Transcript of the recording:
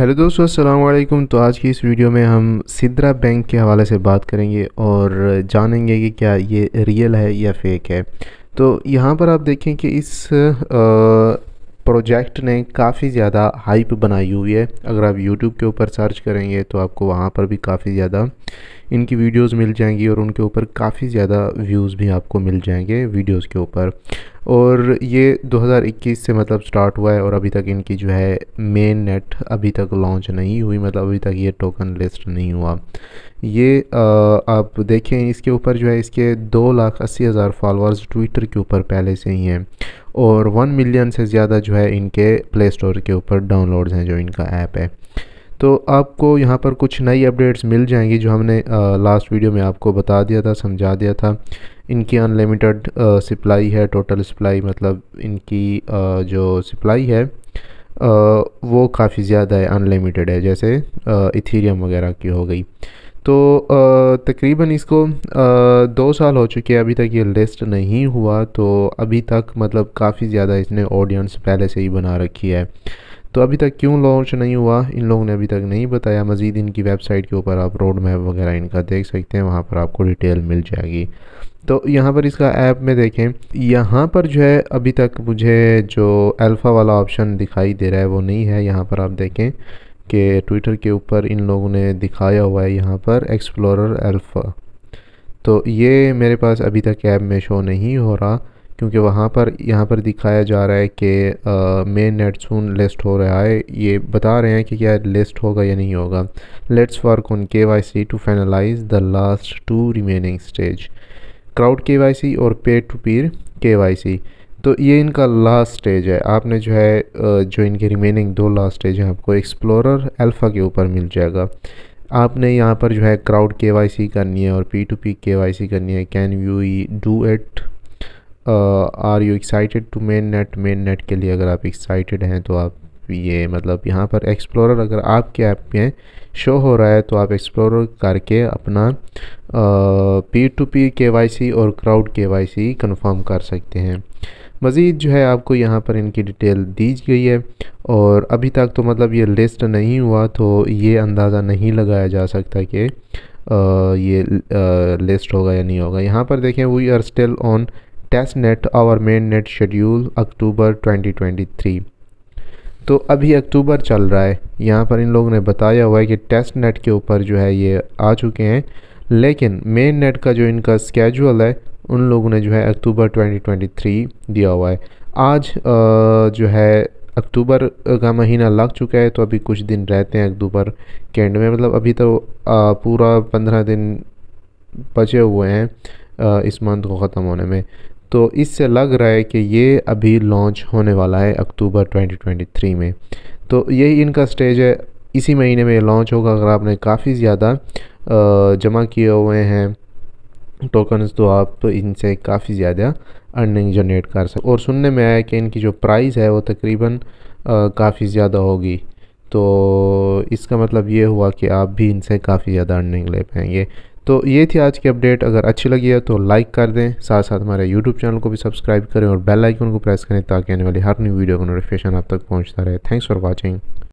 hello दोस्तों अस्सलाम वालेकुम तो आज की इस वीडियो में हम सिद्रा बैंक के हवाले से बात करेंगे और जानेंगे कि क्या ये रियल है या फेक है तो यहाँ पर आप देखें कि इस प्रोजेक्ट ने काफ़ी ज़्यादा हाइप बनाई हुई है अगर आप यूट्यूब के ऊपर सर्च करेंगे तो आपको वहाँ पर भी काफ़ी ज़्यादा इनकी वीडियोस मिल जाएंगी और उनके ऊपर काफ़ी ज़्यादा व्यूज़ भी आपको मिल जाएंगे वीडियोस के ऊपर और ये 2021 से मतलब स्टार्ट हुआ है और अभी तक इनकी जो है मेन नेट अभी तक लॉन्च नहीं हुई मतलब अभी तक ये टोकन लिस्ट नहीं हुआ ये आ, आप देखें इसके ऊपर जो है इसके दो लाख अस्सी हज़ार फॉलोअर्स ट्विटर के ऊपर पहले से ही हैं और वन मिलियन से ज़्यादा जो है इनके प्ले स्टोर के ऊपर डाउनलोड्स हैं जो इनका ऐप है तो आपको यहाँ पर कुछ नई अपडेट्स मिल जाएंगी जो हमने लास्ट वीडियो में आपको बता दिया था समझा दिया था इनकी अनलिमिटेड सप्लाई है टोटल सप्लाई मतलब इनकी आ, जो सप्लाई है आ, वो काफ़ी ज़्यादा है अनलिमिटेड है जैसे इथीरियम वगैरह की हो गई तो तकरीबन इसको आ, दो साल हो चुके हैं अभी तक ये लिस्ट नहीं हुआ तो अभी तक मतलब काफ़ी ज़्यादा इसने ऑडियंस पहले से ही बना रखी है तो अभी तक क्यों लॉन्च नहीं हुआ इन लोगों ने अभी तक नहीं बताया मज़ीद इनकी वेबसाइट के ऊपर आप रोड मैप वगैरह इनका देख सकते हैं वहाँ पर आपको डिटेल मिल जाएगी तो यहाँ पर इसका ऐप में देखें यहाँ पर जो है अभी तक मुझे जो अल्फ़ा वाला ऑप्शन दिखाई दे रहा है वो नहीं है यहाँ पर आप देखें कि ट्विटर के ऊपर इन लोगों ने दिखाया हुआ है यहाँ पर एक्सप्लोरर अल्फ़ा तो ये मेरे पास अभी तक ऐप में शो नहीं हो रहा क्योंकि वहाँ पर यहाँ पर दिखाया जा रहा है कि मेन नेटसून लिस्ट हो रहा है ये बता रहे हैं कि क्या लिस्ट होगा या नहीं होगा let's work on K Y C to finalise the last two remaining stage crowd K Y C और पे टू पीर के वाई सी तो ये इनका लास्ट स्टेज है आपने जो है जो इनके रिमेनिंग दो लास्ट स्टेज हैं आपको एक्सप्लोरर अल्फ़ा के ऊपर मिल जाएगा आपने यहाँ पर जो है क्राउड के वाई सी करनी है और P to P K Y C करनी है can you do it are you excited to mainnet mainnet के लिए अगर आप एक्साइटेड हैं तो आप ये मतलब यहाँ पर एक्सप्लोरर अगर आपके ऐप में शो हो रहा है तो आप एक्सप्लोरर करके अपना P to P K Y C और क्राउड के वाई सी कन्फर्म कर सकते हैं मज़ीद जो है आपको यहाँ पर इनकी डिटेल दी गई है और अभी तक तो मतलब ये लिस्ट नहीं हुआ तो ये अंदाज़ा नहीं लगाया जा सकता कि ये लिस्ट होगा या नहीं होगा यहाँ पर देखें we are still on testnet और मेन नेट शेड्यूल अक्टूबर 2023 तो अभी अक्टूबर चल रहा है यहाँ पर इन लोगों ने बताया हुआ है कि टेस्ट नेट के ऊपर जो है ये आ चुके हैं लेकिन मेन नेट का जो इनका स्केजुअल है उन लोगों ने जो है अक्टूबर 2023 दिया हुआ है आज जो है अक्टूबर का महीना लग चुका है तो अभी कुछ दिन रहते हैं अक्टूबर के एंड में मतलब अभी तो पूरा पंद्रह दिन बचे हुए हैं इस मंथ को ख़त्म होने में तो इससे लग रहा है कि ये अभी लॉन्च होने वाला है अक्टूबर 2023 में तो यही इनका स्टेज है इसी महीने में लॉन्च होगा अगर आपने काफ़ी ज़्यादा जमा किए हुए हैं टोकन्स तो आप तो इनसे काफ़ी ज़्यादा अर्निंग जनरेट कर सकते और सुनने में आया कि इनकी जो प्राइस है वो तकरीबन काफ़ी ज़्यादा होगी तो इसका मतलब ये हुआ कि आप भी इनसे काफ़ी ज़्यादा अर्निंग ले पाएंगे तो ये थी आज की अपडेट अगर अच्छी लगी है तो लाइक कर दें साथ साथ हमारे यूट्यूब चैनल को भी सब्सक्राइब करें और बेल आइकन को प्रेस करें ताकि आने वाली हर न्यू वीडियो का नोटिफिकेशन आप तक पहुंचता रहे थैंक्स फॉर वॉचिंग